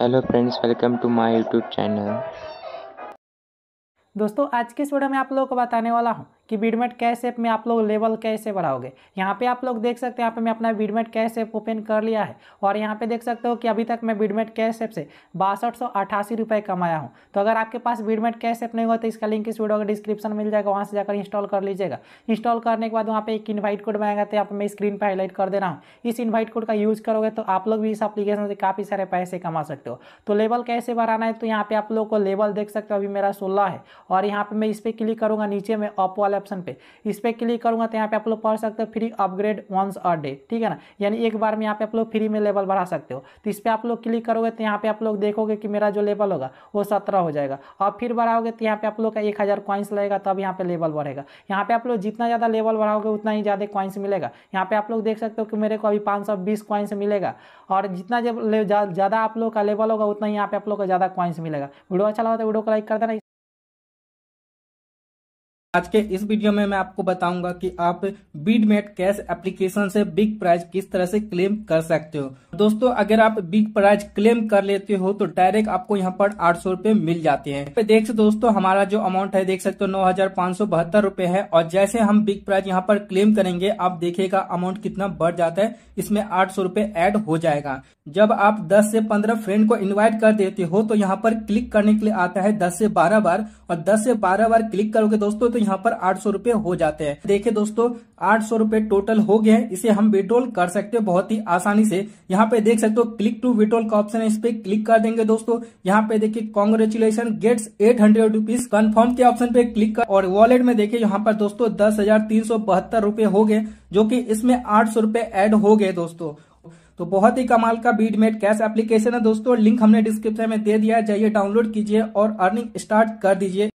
hello friends welcome to my YouTube channel दोस्तों आज के इस वीडियो में आप लोगों को बताने वाला हूँ कि बीडमेट कैश ऐप में आप लोग लेवल कैसे बढ़ाओगे यहाँ पे आप लोग देख सकते हैं यहाँ पे मैं अपना बीडमेट कैश ऐप ओपन कर लिया है और यहाँ पे देख सकते हो कि अभी तक मैं बीडमेट कैश ऐप से बासठ सौ अठासी रुपये कमाया हूँ तो अगर आपके पास बीडमेट कैश ऐप नहीं हुआ तो इसका लिंक इस वीडियो का डिस्क्रिप्शन मिल जाएगा वहाँ से जाकर इंस्टॉल कर लीजिएगा इंस्टॉल करने के बाद वहाँ पर एक इन्वाइट कोड बनाएगा तो यहाँ पर मैं स्क्रीन पर हाईलाइट कर दे रहा हूँ इस इन्वाइट कोड का यूज़ करोगे तो आप लोग भी इस अपलीकेशन से काफ़ी सारे पैसे कमा सकते हो तो लेवल कैसे बढ़ाना है तो यहाँ पे आप लोग को लेवल देख सकते हो अभी मेरा सोलह है और यहाँ पर मैं इस पर क्लिक करूँगा नीचे में अप वाले वाले ऑप्शन पे इस पर क्लिक करूंगा तो यहाँ पे आप लोग पढ़ सकते हो free upgrade once a day ठीक है ना यानी एक बार में यहाँ पे आप लोग फ्री में लेवल बढ़ा सकते हो तो इस पर आप लोग क्लिक करोगे तो यहाँ पे आप लोग देखोगे कि मेरा जो लेवल होगा वो सत्रह हो जाएगा अब फिर बढ़ाओगे तो यहाँ पे आप लोग का एक हज़ार कॉइन्स लगेगा तब यहाँ पे लेवल बढ़ेगा यहाँ पे आप लोग जितना ज़्यादा लेवल बढ़ाओगे उतना ही ज़्यादा कॉइन्स मिलेगा यहाँ पे आप लोग देख सकते हो कि मेरे को अभी पाँच सौ बीस कॉइन्स मिलेगा और जितना ज़्यादा आप लोग का लेवल होगा उतना ही यहाँ पे आप लोग का ज़्यादा कॉइन्स मिलेगा वीडियो अच्छा लगा तो वीडियो को लाइक कर देना आज के इस वीडियो में मैं आपको बताऊंगा कि आप बीडमेट कैश एप्लीकेशन से बिग प्राइज किस तरह से क्लेम कर सकते हो दोस्तों अगर आप बिग प्राइज क्लेम कर लेते हो तो डायरेक्ट आपको यहाँ पर आठ सौ रूपए मिल जाते हैं देख दोस्तों हमारा जो अमाउंट है देख सकते हो नौ हजार पाँच सौ बहत्तर रूपए है और जैसे हम बिग प्राइज यहाँ पर क्लेम करेंगे आप देखेगा अमाउंट कितना बढ़ जाता है इसमें आठ सौ रूपए एड हो जाएगा जब आप दस से पंद्रह फ्रेंड को इन्वाइट कर देते हो तो यहाँ पर क्लिक करने के लिए आता है दस से बारह बार और दस से बारह बार क्लिक करोगे दोस्तों तो यहाँ पर आठ सौ रूपये हो जाते हैं देखिए दोस्तों आठ सौ रूपये टोटल हो गए इसे हम विड्रोल कर सकते हैं बहुत ही आसानी से यहाँ पे देख सकते हो क्लिक टू विड्रोल का ऑप्शन है इस पे क्लिक कर देंगे दोस्तों यहाँ पे देखिए congratulations gets eight hundred rupees confirm के ऑप्शन पे क्लिक कर और वॉलेट में देखिये यहाँ पर दोस्तों दस हजार तीन सौ बहत्तर रूपये हो गए जो की इसमें आठ सौ रूपये एड हो गए दोस्तों तो बहुत ही कमाल का बीडमेट कैश एप्लीकेशन है दोस्तों लिंक हमने डिस्क्रिप्शन में दे दिया है जाइए डाउनलोड कीजिए और अर्निंग स्टार्ट कर दीजिए